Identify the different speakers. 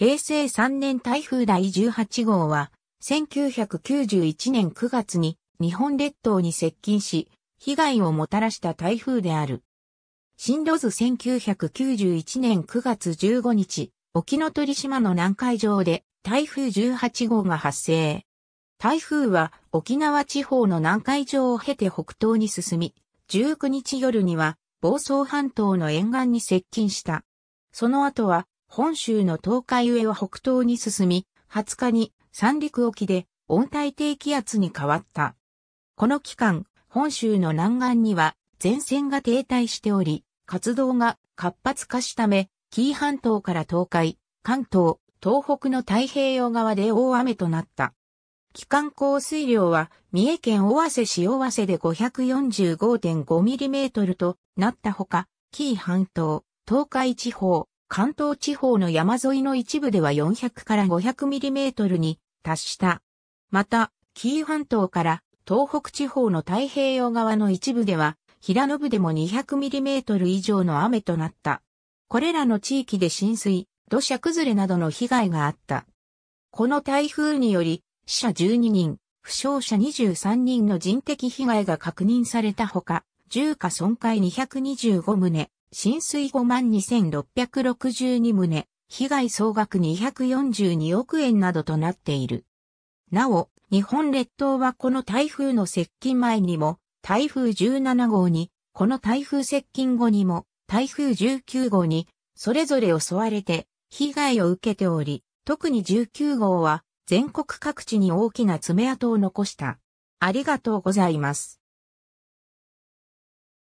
Speaker 1: 平成3年台風第18号は、1991年9月に日本列島に接近し、被害をもたらした台風である。進路図1991年9月15日、沖ノ鳥島の南海上で台風18号が発生。台風は沖縄地方の南海上を経て北東に進み、19日夜には房総半島の沿岸に接近した。その後は本州の東海上を北東に進み、20日に三陸沖で温帯低気圧に変わった。この期間、本州の南岸には前線が停滞しており、活動が活発化したため、紀伊半島から東海、関東、東北の太平洋側で大雨となった。期間降水量は三重県大和市大鷲で5 4 5 5トルとなったほか、紀伊半島、東海地方、関東地方の山沿いの一部では400から500ミリメートルに達した。また、紀伊半島から東北地方の太平洋側の一部では、平野部でも200ミリメートル以上の雨となった。これらの地域で浸水、土砂崩れなどの被害があった。この台風により、死者12人、負傷者23人の人的被害が確認されたほか、重火損壊225棟、浸水5万2662棟、被害総額242億円などとなっている。なお、日本列島はこの台風の接近前にも、台風17号に、この台風接近後にも、台風19号に、それぞれ襲われて、被害を受けており、特に19号は、全国各地に大きな爪痕を残した。ありがとうございます。